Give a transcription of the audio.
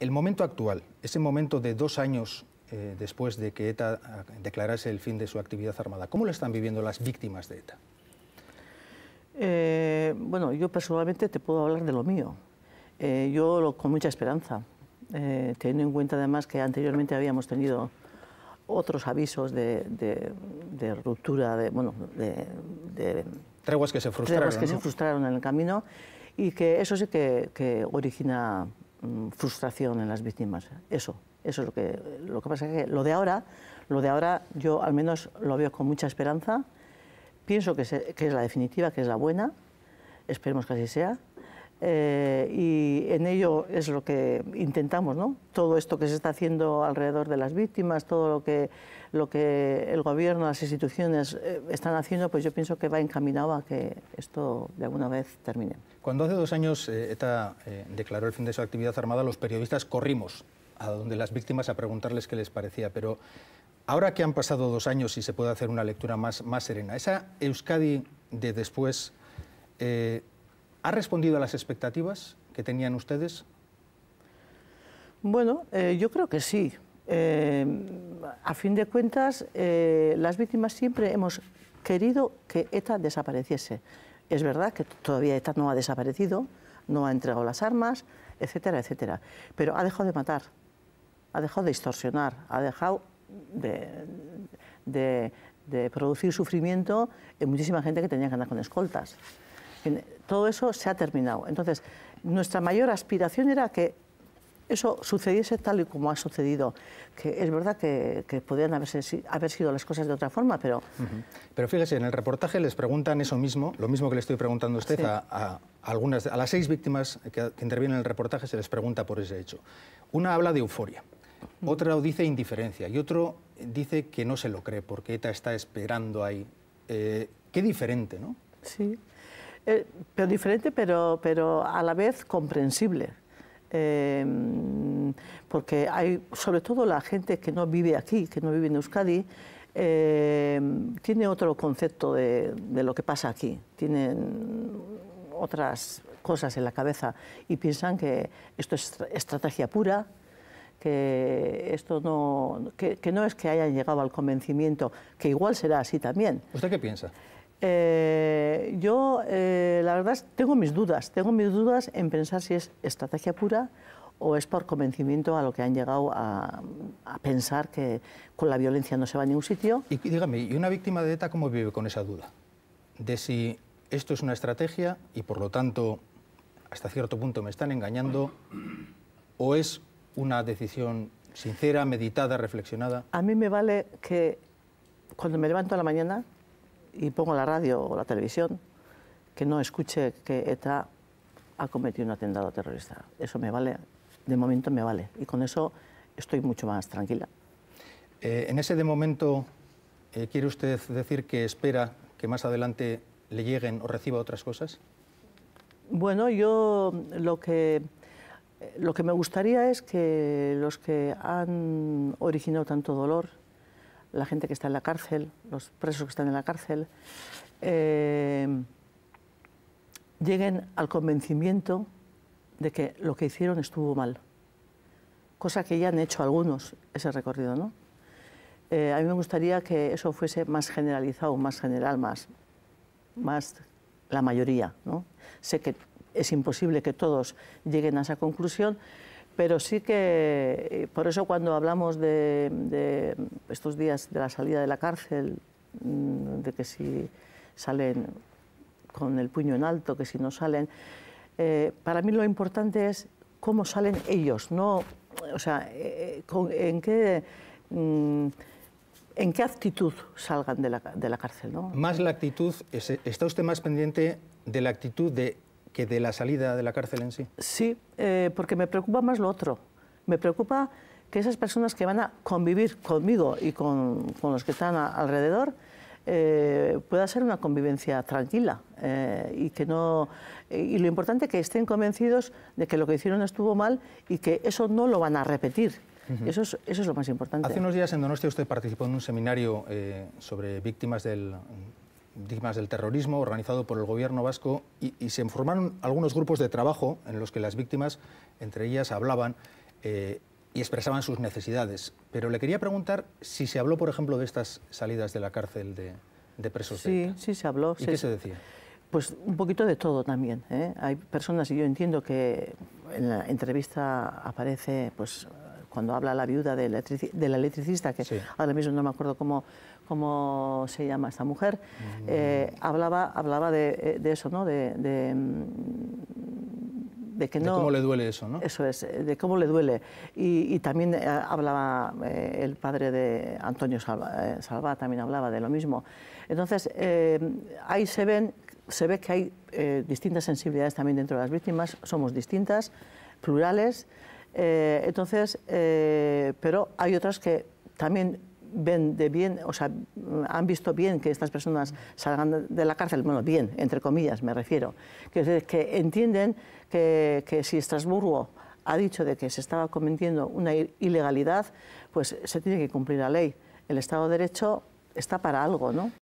El momento actual, ese momento de dos años eh, después de que ETA ah, declarase el fin de su actividad armada, ¿cómo lo están viviendo las víctimas de ETA? Eh, bueno, yo personalmente te puedo hablar de lo mío. Eh, yo con mucha esperanza, teniendo en cuenta además que anteriormente habíamos tenido otros avisos de, ruptura, de, bueno, de, de, Treguas que se frustraron. Treguas que se frustraron en el camino y que eso sí que, que origina Mm, frustración en las víctimas. Eso, eso es lo que, lo que pasa que lo de ahora, lo de ahora yo al menos lo veo con mucha esperanza, pienso que es la definitiva, que es la buena, esperemos que así sea, eh, y en ello es lo que intentamos, ¿no? Todo esto que se está haciendo alrededor de las víctimas, todo lo que, lo que el gobierno, las instituciones eh, están haciendo, pues yo pienso que va encaminado a que esto de alguna vez termine. Cuando hace dos años eh, ETA declaró el fin de su actividad armada, los periodistas corrimos a donde las víctimas a preguntarles qué les parecía, pero ahora que han pasado dos años y se puede hacer una lectura más, más serena, esa Euskadi de después ¿Ha respondido a las expectativas que tenían ustedes? Bueno, eh, yo creo que sí. Eh, a fin de cuentas, eh, las víctimas siempre hemos querido que ETA desapareciese. Es verdad que todavía ETA no ha desaparecido, no ha entregado las armas, etcétera, etcétera. Pero ha dejado de matar, ha dejado de extorsionar, ha dejado de, de producir sufrimiento en muchísima gente que tenía que andar con escoltas. Todo eso se ha terminado. Entonces, nuestra mayor aspiración era que eso sucediese tal y como ha sucedido. Que es verdad que, podían haberse, haber sido las cosas de otra forma, pero... Pero fíjese, en el reportaje les preguntan eso mismo, lo mismo que le estoy preguntando a usted, a, algunas, a las seis víctimas que, intervienen en el reportaje se les pregunta por ese hecho. Una habla de euforia, otra dice indiferencia y otro dice que no se lo cree porque ETA está esperando ahí. Eh, qué diferente, ¿no? Sí. Eh, pero diferente, pero, a la vez comprensible. Em, porque hay, sobre todo la gente que no vive aquí, que no vive en Euskadi, em, tiene otro concepto de, lo que pasa aquí, tienen otras cosas en la cabeza y piensan que esto es estrategia pura, que esto que no es que hayan llegado al convencimiento, que igual será así también. ¿Usted qué piensa? Eh, yo, eh, la verdad, tengo mis dudas. Tengo mis dudas en pensar si es estrategia pura o es por convencimiento a lo que han llegado a, a pensar que con la violencia no se va a ningún sitio. Y dígame, ¿y una víctima de ETA cómo vive con esa duda? De si esto es una estrategia y por lo tanto hasta cierto punto me están engañando o es una decisión sincera, meditada, reflexionada? A mí me vale que cuando me levanto a la mañana y pongo la radio o la televisión, que no escuche que ETA ha cometido un atentado terrorista. Eso me vale, de momento me vale. Y con eso estoy mucho más tranquila. Eh, en ese de momento, eh, ¿quiere usted decir que espera que más adelante le lleguen o reciba otras cosas? Bueno, yo lo que, lo que me gustaría es que los que han originado tanto dolor la gente que está en la cárcel, los presos que están en la cárcel, eh, lleguen al convencimiento de que lo que hicieron estuvo mal, cosa que ya han hecho algunos ese recorrido, ¿no? Eh, a mí me gustaría que eso fuese más generalizado, más general, más, más la mayoría. ¿no? Sé que es imposible que todos lleguen a esa conclusión, pero sí que, eh, por eso cuando hablamos de, estos días de la salida de la cárcel, mm, de que si salen con el puño en alto, que si no salen, eh, para mí lo importante es cómo salen ellos, no, o sea, eh, en qué... Mm, en qué actitud salgan de la, cárcel. ¿no? Más la actitud, ¿está usted más pendiente de la actitud de que de la salida de la cárcel en sí. Sí, eh, porque me preocupa más lo otro. Me preocupa que esas personas que van a convivir conmigo y con, con los que están alrededor eh, pueda ser una convivencia tranquila eh, y que no y lo importante que estén convencidos de que lo que hicieron estuvo mal y que eso no lo van a repetir. eso, es, eso es, lo más importante. Hace unos días en Donostia usted participó en un seminario sobre víctimas del, víctimas del terrorismo organizado por el gobierno vasco y, se formaron algunos grupos de trabajo en los que las víctimas, entre ellas, hablaban eh, y expresaban sus necesidades. Pero le quería preguntar si se habló, por ejemplo, de estas salidas de la cárcel de, presos. Sí, sí se habló. ¿Y qué se decía? Pues un poquito de todo también. ¿eh? Hay personas, y yo entiendo que en la entrevista aparece, pues cuando habla la viuda de la electricista, que ahora mismo no me acuerdo cómo, como se llama esta mujer, mm. eh, hablaba, hablaba eh, de, eso, ¿no? de, de mm, que no... De cómo le duele eso, ¿no? Eso es, eh, de cómo le duele. Y, también hablaba el padre de Antonio Salva, también hablaba de lo mismo. Entonces, ahí se, ven, se ve que hay distintas sensibilidades también dentro de las víctimas, somos distintas, plurales, entonces, pero hay otras que también ven de bien, o sea, han visto bien que estas personas salgan de la cárcel, bueno, bien, entre comillas me refiero, que, que entienden que, que si Estrasburgo ha dicho de que se estaba cometiendo una ilegalidad, pues se tiene que cumplir la ley. El Estado de Derecho está para algo, ¿no?